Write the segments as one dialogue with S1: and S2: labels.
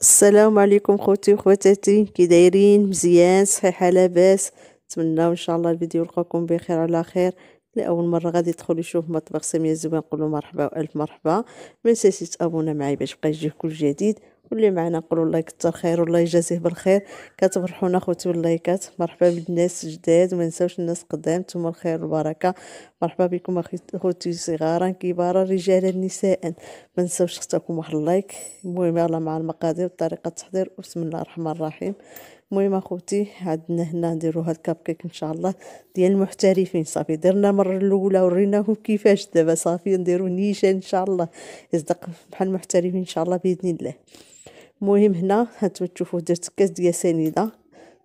S1: السلام عليكم خوتي وخواتاتي كي دايرين مزيان صحيحه لاباس نتمنى ان شاء الله الفيديو يلقاكم بخير على خير لاول مره غادي يدخل يشوف مطبخ سميه الزوين نقول مرحبا والف مرحبا ما تنساش تابونا معايا باش يبقى يجيك كل جديد واللي معنا نقولوا الله يكثر خير والله يجازيه بالخير كتفرحونا خوتي باللايكات مرحبا بالناس الجداد وما نساوش الناس القدام نتوما الخير والبركه مرحبا بكم اخوتي صغارا كبارا رجالا نساء ما نساوش اختكم واحد اللايك المهم يلا مع المقادير وطريقه التحضير بسم الله الرحمن الرحيم المهم اخوتي عندنا هنا نديرو هاد الكاب كيك ان شاء الله ديال المحترفين صافي درنا المره الاولى وريناهم كيفاش دابا صافي نديرو نيشان ان شاء الله يصدق بحال المحترفين ان شاء الله باذن الله المهم هنا هانتوما تشوفوا درت كاس ديال سنيده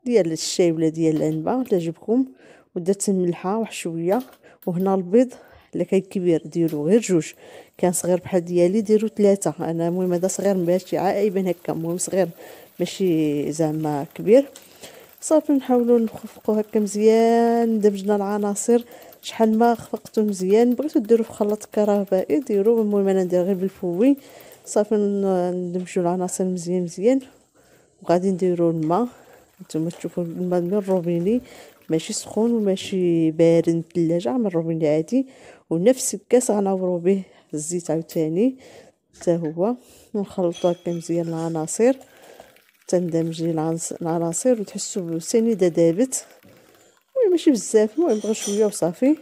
S1: ديال الشاي ولا ديال العنبه ولا جبكم ودرت الملحه واحد شويه وهنا البيض اللي كان كبير ديرو غير جوج كان صغير بحال ديالي ديرو ثلاثه انا المهم هذا صغير ماشي عايبان هكا المهم صغير ماشي زعما كبير صافي نحاولو نخفقو هكا مزيان دمجنا العناصر شحال ما خفقتو مزيان بغيتو ديرو في خلاط كهربائي ديرو المهم انا ندير غير بالفوي صافي ندمجو العناصر مزيان مزيان وغادي نديرو الماء نتوما تشوفوا الماء من الروبيني ماشي سخون وماشي بارد من الثلاجه من الروبيني عادي ونفس الكاس غنعورو به الزيت عاوتاني حتى هو ونخلطو هكا مزيان العناصر تندمج العناصر وتحسوا بالسنيده دابت المهم ماشي بزاف المهم غير شويه وصافي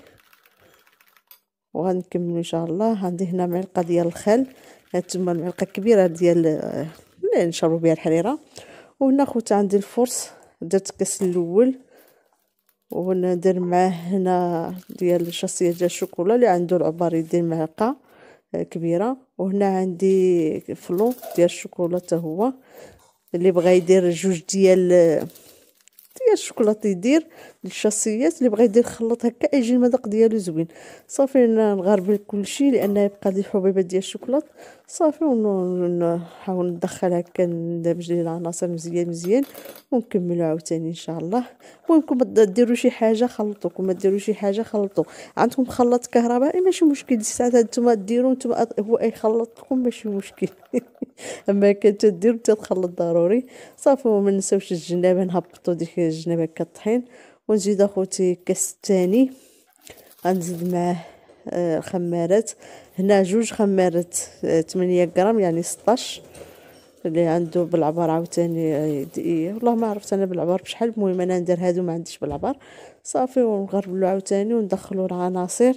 S1: وغنكمل ان شاء الله عندي هنا معلقه ديال الخل تما المعلقه كبيره ديال اللي آه، نشربوا بها الحريره وهنا خوت عندي الفرص درت الكاس الاول وندير معاه هنا ديال الشاصيه ديال الشوكولا اللي عنده العبار يدير معلقه آه، كبيره وهنا عندي فلو ديال الشوكولا حتى هو اللي بغى يدير جوج ديال آه، ديال الشوكولاط يدير للشخصيات اللي بغى يدير خلط هكا يجي المذاق ديالو زوين صافي نغربل كلشي لان يبقى لي حبيبات ديال الشوكولاط صافي ونحاول ندخل هكا ندمج ليه العناصر مزيان مزيان ونكملو عاوتاني ان شاء الله المهم ديروا شي حاجه خلطوا كما ديروا شي حاجه خلطوا عندكم خلاط كهربائي ماشي مشكل ساعات نتوما ديروا نتوما هو يخلط لكم ماشي مشكل اما كانت تدير بتا تخلط ضروري صافي وما نساوش الجنابه نهبطوا ديك الجنابه كطحين ونزيد اخوتي كاس الثاني غنزيد معاه الخمارات آه، هنا جوج خمارات 8 آه، غرام يعني 16 اللي عنده بالعبار عاوتاني آه، والله ما عرفت انا بالعبار بشحال المهم انا ندير هادو ما عنديش بالعبار صافي ونغربلو عاوتاني وندخلو العناصر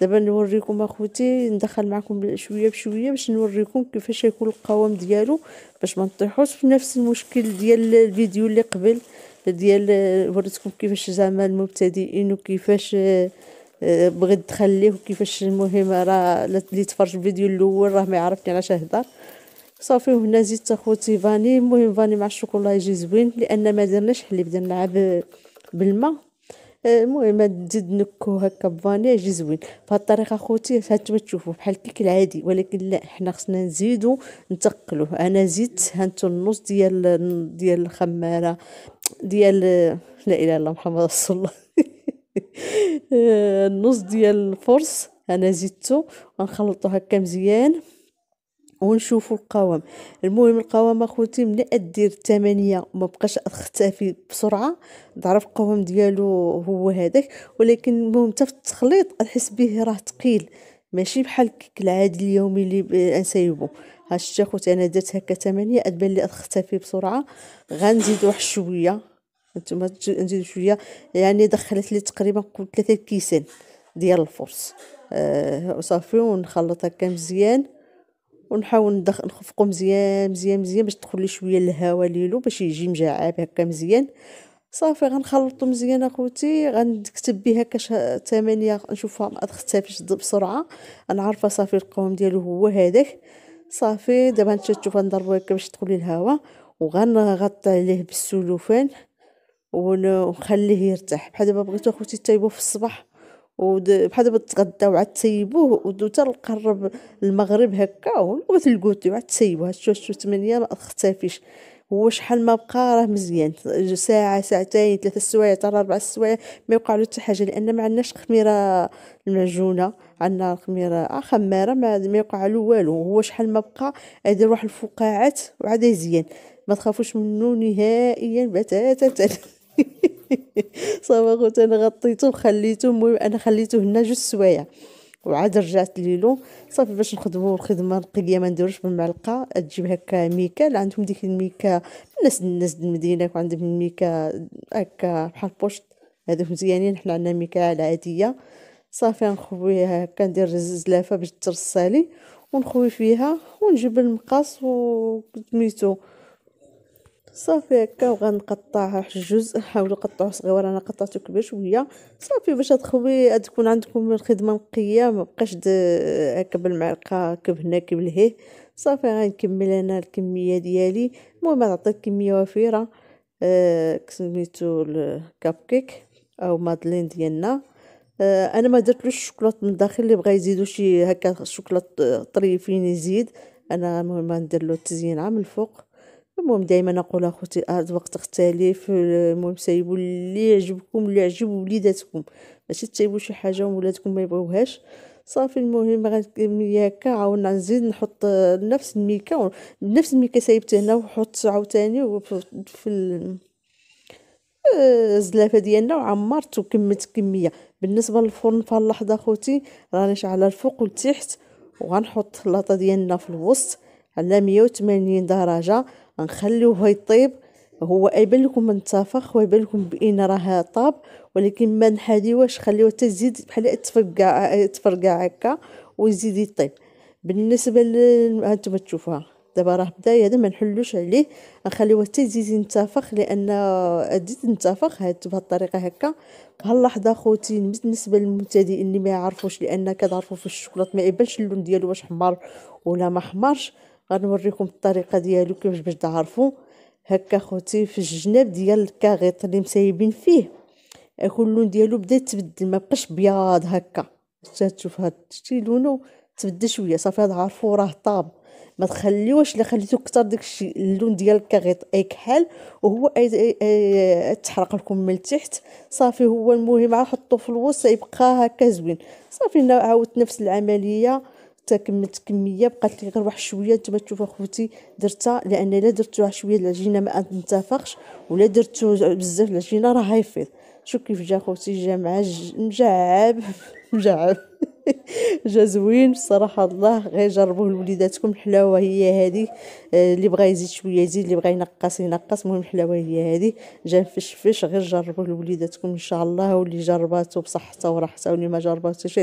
S1: دابا نوريكم اخوتي ندخل معكم شويه بشويه باش نوريكم كيفاش يكون القوام ديالو باش ما نطيحوش في نفس المشكل ديال الفيديو اللي قبل ديال وريتكم كيفاش زعما المبتدئين وكيفاش آه، آه، بغيت تخليه وكيفاش المهم راه اللي تفرج الفيديو الاول راه ما يعرف علاش هضر صافي وهنا زيت اخوتي فاني المهم فاني مع الشوكولا يجي زوين لان ما درناش حليب درنا بالماء المهم تزيد نكو هكا بفانيا يجي زوين بهاد الطريقه خوتي هانتوما تشوفوا بحال الكيك العادي ولكن لا حنا خصنا نزيدو نتقلوه انا زدت هانتو النص ديال ديال الخماره ديال لا اله الا الله محمد رسول الله النص ديال الفرص انا زدتو غنخلطو هكا مزيان ونشوفوا القوام المهم القوام اخوتي من ادير الثمانيه ما بقاش اختفي بسرعه ضعف القوام ديالو هو هذاك ولكن المهم حتى في التخليط نحس به راه ثقيل ماشي بحال الكيك العادي اليومي اللي انسايبو ها شتي اخوتي انا درت هكا ثمانيه تبان لي اختفي بسرعه غنزيد واحد شويه نتوما نزيد شويه يعني دخلت لي تقريبا قول كيسان ديال الفرص أه صافي ونخلط هكا مزيان ونحاول ندخل نخفقو مزيان مزيان مزيان باش تدخل شويه الهواء ليلو باش يجي مجعب هكا مزيان صافي غنخلطو مزيان اخوتي غنكتب به هكا ثمانيه نشوفها ما تختفيش بسرعه نعرفها صافي القوام ديالو هو هذاك صافي دابا انت تشوف نضربو هكا باش تدخل الهواء وغنغطي عليه بالسلوفان ونخليه يرتاح بحال دابا بغيتو اخوتي تايبو في الصباح بحال دابا تغداو عاد تسيبوه ودو تنقرب المغرب هكا ونبغيت الكوتي عاد تسيبوه شو شو 8 ما اختفيش هو شحال ما بقى راه مزيان ساعه ساعتين ثلاثه السوايع حتى اربع السوايع ما يوقع له حتى حاجه لان ما عندناش خميره المعجونه عندنا الخميره آه خماره ما, ما يوقع له والو هو شحال ما بقى يدير واحد الفقاعات وعاد يزيان ما تخافوش منه نهائيا بتاتا صافا خوت انا غطيته وخليته المهم انا خليته هنا جوج سوايع وعاد رجعت ليلو صافي باش نخدمو الخدمه نقيه ما نديروش بالمعلقه تجيب هكا ميكال عندهم ديك الميكا الناس الناس د المدينه وعندهم الميكا هكا بحال بوشت هذوك مزيانين حنا عندنا ميكال عاديه صافي نخويها هكا ندير الزلافه باش ترصالي ونخوي فيها ونجيب المقص وسميتو صافي هكا وغنقطعها جزء حاولوا قطعوه صغير انا قطعته كبير شويه صافي باش تخوي تكون عندكم الخدمه نقيه ما بقاش هكا بالمعلقه كب هنا كب لهيه صافي غنكمل انا الكميه ديالي المهم عطيت كميه وفيره أه سميتو الكاب كيك او مادلين ديالنا أه انا ما درتلوش الشوكولاط من الداخل اللي بغى يزيدو شي هكا الشوكولاط طريفين يزيد انا المهم ندير له التزيين من الفوق المهم دائما نقول اخوتي آه، وقت تختلف المهم سايبوا اللي يعجبكم اللي يعجب وليداتكم ماشي تسايبوا شي حاجه ولادكم ما يبغوهاش صافي المهم الميكا عاونا نزيد نحط نفس الميكا نفس الميكا سايبته هنا وحط عاوتاني في آه، الزلافه ديالنا وعمرت وكملت كميه بالنسبه للفرن في اللحظه اخوتي راني شعله الفوق والتحت وغنحط اللاطه ديالنا في الوسط على 180 درجه غنخليوه يطيب هو يبان لكم منتفخ ويبان لكم بان راه طاب ولكن ما نحاديوهش خليوه حتى يزيد بحال يتفرقع يتفرقع هكا ويزيد يطيب بالنسبه ل هانتوما تشوفوها دابا راه بدا هذا ما نحلوش عليه نخليوه حتى يزيد ينتفخ لان ادي ينتفخ هاد بهاد الطريقه هكا بهاللحظه خوتي بالنسبه للمبتدئين اللي ما يعرفوش لان كتعرفوا في الشوكولاط ما يبانش اللون ديالو واش حمر ولا ما حمرش غنوريكم الطريقه ديالو كيفاش باش تعرفوا هكا خوتي في الجناب ديال الكاغيط اللي مسايبين فيه اللون ديالو بدا يتبدل ما بقاش بياض هكا تشوف هاد شتي لونه تبدل شويه صافي هاد عارفو راه طاب ما تخليوش الا خليتو كثر داك الشيء اللون ديال الكاغيط اي كحال وهو اي تحرق لكم من التحت صافي هو المهم عا حطوه في الوسط يبقى هكا زوين صافي عاودت نفس العمليه حتى كملت كميه بقات لي غير واحد شويه نتوما تشوفوا اخوتي درتها لان الا درتو واحد شويه العجينه ما انتفخش ولا درتو بزاف العجينه راه غيفيض شوف كيف جا اخوتي جا مع مجعب مجعب جا زوين بصراحه الله غير جربوه لوليداتكم الحلاوه هي هذه آه، اللي بغا يزيد شويه يزيد اللي بغا ينقص ينقص المهم الحلاوه هي هذه جا فش غير جربوه لوليداتكم ان شاء الله واللي جرباتو بصحته وراحته واللي ما جرباتوش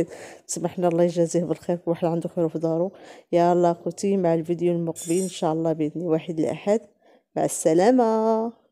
S1: تسمحنا الله يجازيه بالخير كل واحد عنده خير في دارو الله اخوتي مع الفيديو المقبل ان شاء الله باذن واحد الاحد مع السلامه